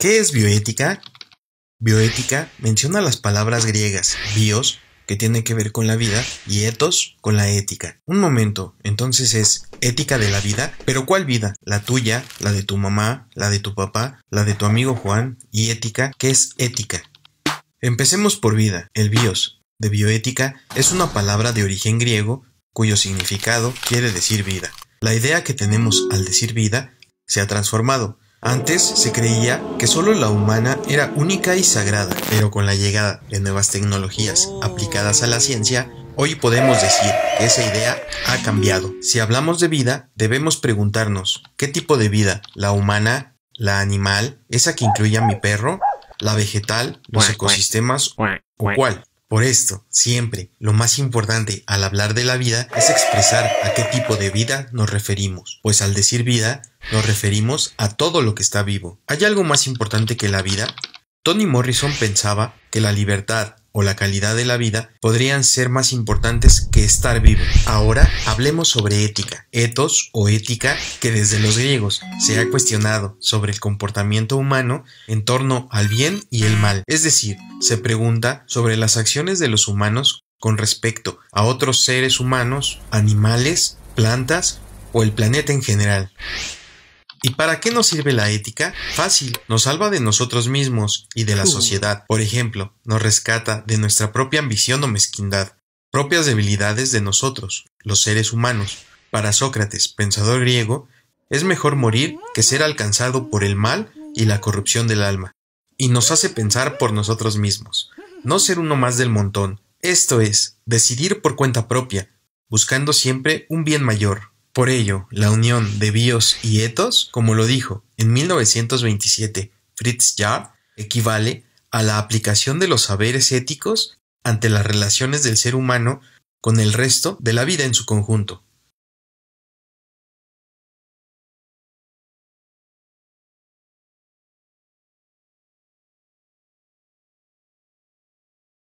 ¿Qué es bioética? Bioética menciona las palabras griegas bios, que tiene que ver con la vida, y ethos, con la ética. Un momento, entonces es ética de la vida, pero ¿cuál vida? La tuya, la de tu mamá, la de tu papá, la de tu amigo Juan, y ética, ¿qué es ética? Empecemos por vida, el bios, de bioética es una palabra de origen griego cuyo significado quiere decir vida. La idea que tenemos al decir vida se ha transformado. Antes se creía que solo la humana era única y sagrada, pero con la llegada de nuevas tecnologías aplicadas a la ciencia, hoy podemos decir que esa idea ha cambiado. Si hablamos de vida, debemos preguntarnos, ¿qué tipo de vida? ¿La humana? ¿La animal? ¿Esa que incluye a mi perro? ¿La vegetal? ¿Los ecosistemas? ¿O cuál? Por esto, siempre, lo más importante al hablar de la vida es expresar a qué tipo de vida nos referimos, pues al decir vida, nos referimos a todo lo que está vivo. ¿Hay algo más importante que la vida? Tony Morrison pensaba que la libertad, o la calidad de la vida podrían ser más importantes que estar vivo. Ahora hablemos sobre ética, Ethos o ética que desde los griegos se ha cuestionado sobre el comportamiento humano en torno al bien y el mal. Es decir, se pregunta sobre las acciones de los humanos con respecto a otros seres humanos, animales, plantas o el planeta en general. ¿Y para qué nos sirve la ética? Fácil, nos salva de nosotros mismos y de la uh. sociedad. Por ejemplo, nos rescata de nuestra propia ambición o mezquindad, propias debilidades de nosotros, los seres humanos. Para Sócrates, pensador griego, es mejor morir que ser alcanzado por el mal y la corrupción del alma. Y nos hace pensar por nosotros mismos, no ser uno más del montón. Esto es, decidir por cuenta propia, buscando siempre un bien mayor. Por ello, la unión de bios y etos, como lo dijo en 1927 Fritz Jarre, equivale a la aplicación de los saberes éticos ante las relaciones del ser humano con el resto de la vida en su conjunto.